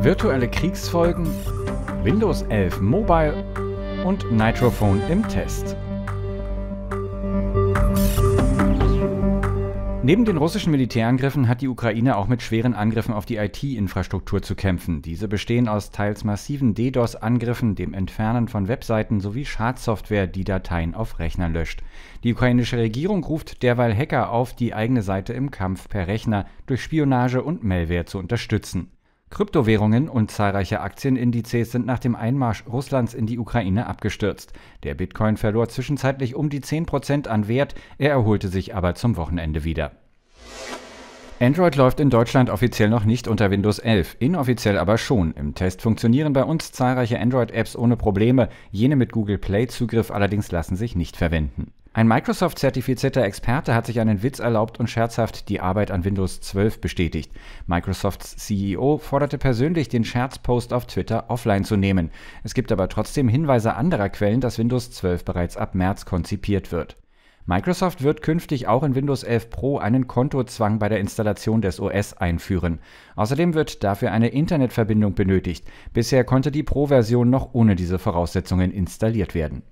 virtuelle Kriegsfolgen, Windows 11 Mobile und Nitrophone im Test. Neben den russischen Militärangriffen hat die Ukraine auch mit schweren Angriffen auf die IT-Infrastruktur zu kämpfen. Diese bestehen aus teils massiven DDoS-Angriffen, dem Entfernen von Webseiten sowie Schadsoftware, die Dateien auf Rechner löscht. Die ukrainische Regierung ruft derweil Hacker auf, die eigene Seite im Kampf per Rechner durch Spionage und Malware zu unterstützen. Kryptowährungen und zahlreiche Aktienindizes sind nach dem Einmarsch Russlands in die Ukraine abgestürzt. Der Bitcoin verlor zwischenzeitlich um die 10% an Wert, er erholte sich aber zum Wochenende wieder. Android läuft in Deutschland offiziell noch nicht unter Windows 11, inoffiziell aber schon. Im Test funktionieren bei uns zahlreiche Android-Apps ohne Probleme, jene mit Google Play-Zugriff allerdings lassen sich nicht verwenden. Ein Microsoft-zertifizierter Experte hat sich einen Witz erlaubt und scherzhaft die Arbeit an Windows 12 bestätigt. Microsofts CEO forderte persönlich, den Scherzpost auf Twitter offline zu nehmen. Es gibt aber trotzdem Hinweise anderer Quellen, dass Windows 12 bereits ab März konzipiert wird. Microsoft wird künftig auch in Windows 11 Pro einen Kontozwang bei der Installation des OS einführen. Außerdem wird dafür eine Internetverbindung benötigt. Bisher konnte die Pro-Version noch ohne diese Voraussetzungen installiert werden.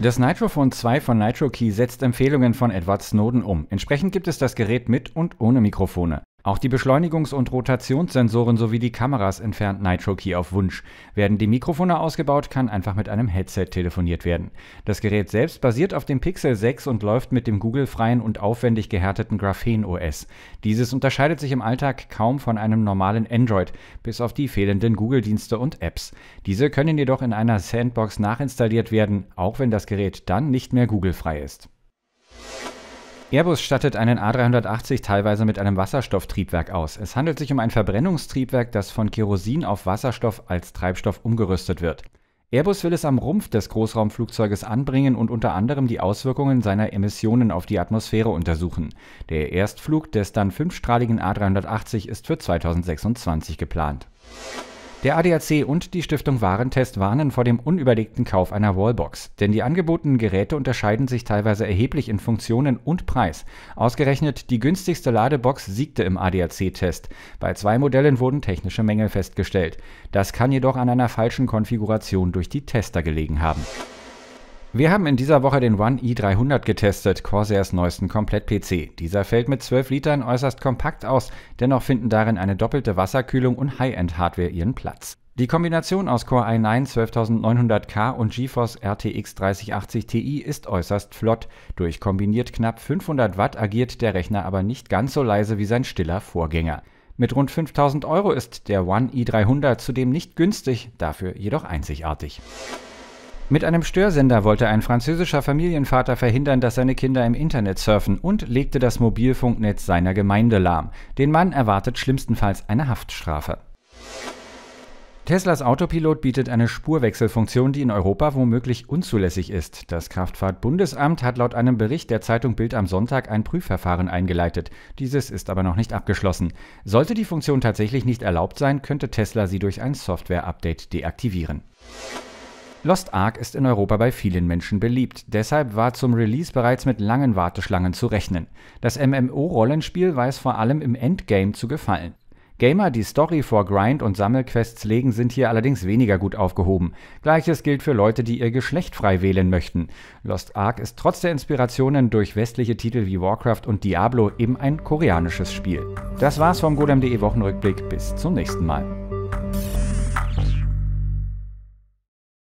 Das Nitrophone 2 von NitroKey setzt Empfehlungen von Edward Snowden um. Entsprechend gibt es das Gerät mit und ohne Mikrofone. Auch die Beschleunigungs- und Rotationssensoren sowie die Kameras entfernt NitroKey auf Wunsch. Werden die Mikrofone ausgebaut, kann einfach mit einem Headset telefoniert werden. Das Gerät selbst basiert auf dem Pixel 6 und läuft mit dem Google-freien und aufwendig gehärteten Graphen OS. Dieses unterscheidet sich im Alltag kaum von einem normalen Android, bis auf die fehlenden Google-Dienste und Apps. Diese können jedoch in einer Sandbox nachinstalliert werden, auch wenn das Gerät dann nicht mehr Google-frei ist. Airbus stattet einen A380 teilweise mit einem Wasserstofftriebwerk aus. Es handelt sich um ein Verbrennungstriebwerk, das von Kerosin auf Wasserstoff als Treibstoff umgerüstet wird. Airbus will es am Rumpf des Großraumflugzeuges anbringen und unter anderem die Auswirkungen seiner Emissionen auf die Atmosphäre untersuchen. Der Erstflug des dann fünfstrahligen A380 ist für 2026 geplant. Der ADAC und die Stiftung Warentest warnen vor dem unüberlegten Kauf einer Wallbox, denn die angebotenen Geräte unterscheiden sich teilweise erheblich in Funktionen und Preis. Ausgerechnet die günstigste Ladebox siegte im ADAC-Test. Bei zwei Modellen wurden technische Mängel festgestellt. Das kann jedoch an einer falschen Konfiguration durch die Tester gelegen haben. Wir haben in dieser Woche den One e i300 getestet, Corsairs neuesten Komplett-PC. Dieser fällt mit 12 Litern äußerst kompakt aus, dennoch finden darin eine doppelte Wasserkühlung und High-End-Hardware ihren Platz. Die Kombination aus Core i9 12900K und GeForce RTX 3080 Ti ist äußerst flott. Durch kombiniert knapp 500 Watt agiert der Rechner aber nicht ganz so leise wie sein stiller Vorgänger. Mit rund 5000 Euro ist der One e i300 zudem nicht günstig, dafür jedoch einzigartig. Mit einem Störsender wollte ein französischer Familienvater verhindern, dass seine Kinder im Internet surfen und legte das Mobilfunknetz seiner Gemeinde lahm. Den Mann erwartet schlimmstenfalls eine Haftstrafe. Teslas Autopilot bietet eine Spurwechselfunktion, die in Europa womöglich unzulässig ist. Das Kraftfahrtbundesamt hat laut einem Bericht der Zeitung Bild am Sonntag ein Prüfverfahren eingeleitet. Dieses ist aber noch nicht abgeschlossen. Sollte die Funktion tatsächlich nicht erlaubt sein, könnte Tesla sie durch ein Software-Update deaktivieren. Lost Ark ist in Europa bei vielen Menschen beliebt, deshalb war zum Release bereits mit langen Warteschlangen zu rechnen. Das MMO-Rollenspiel weiß vor allem im Endgame zu gefallen. Gamer, die Story vor Grind und Sammelquests legen, sind hier allerdings weniger gut aufgehoben. Gleiches gilt für Leute, die ihr Geschlecht frei wählen möchten. Lost Ark ist trotz der Inspirationen durch westliche Titel wie Warcraft und Diablo eben ein koreanisches Spiel. Das war's vom Golem.de Wochenrückblick. Bis zum nächsten Mal.